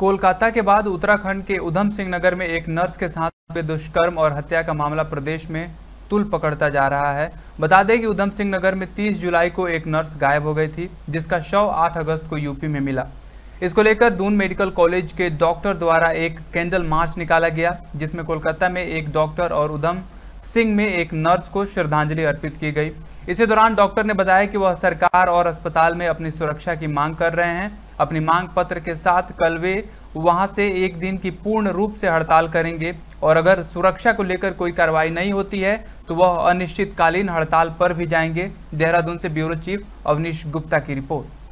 कोलकाता के बाद उत्तराखंड के उधम सिंह नगर में एक नर्स के साथ दुष्कर्म और हत्या का मामला प्रदेश में तुल पकड़ता जा रहा है बता दें कि उधम सिंह नगर में 30 जुलाई को एक नर्स गायब हो गई थी जिसका शव 8 अगस्त को यूपी में मिला इसको लेकर दून मेडिकल कॉलेज के डॉक्टर द्वारा एक कैंडल मार्च निकाला गया जिसमें कोलकाता में एक डॉक्टर और उधम सिंह में एक नर्स को श्रद्धांजलि अर्पित की गई इसी दौरान डॉक्टर ने बताया कि वह सरकार और अस्पताल में अपनी सुरक्षा की मांग कर रहे हैं अपनी मांग पत्र के साथ कल वे वहां से एक दिन की पूर्ण रूप से हड़ताल करेंगे और अगर सुरक्षा को लेकर कोई कार्रवाई नहीं होती है तो वह अनिश्चितकालीन हड़ताल पर भी जाएंगे देहरादून से ब्यूरो चीफ अवनीश गुप्ता की रिपोर्ट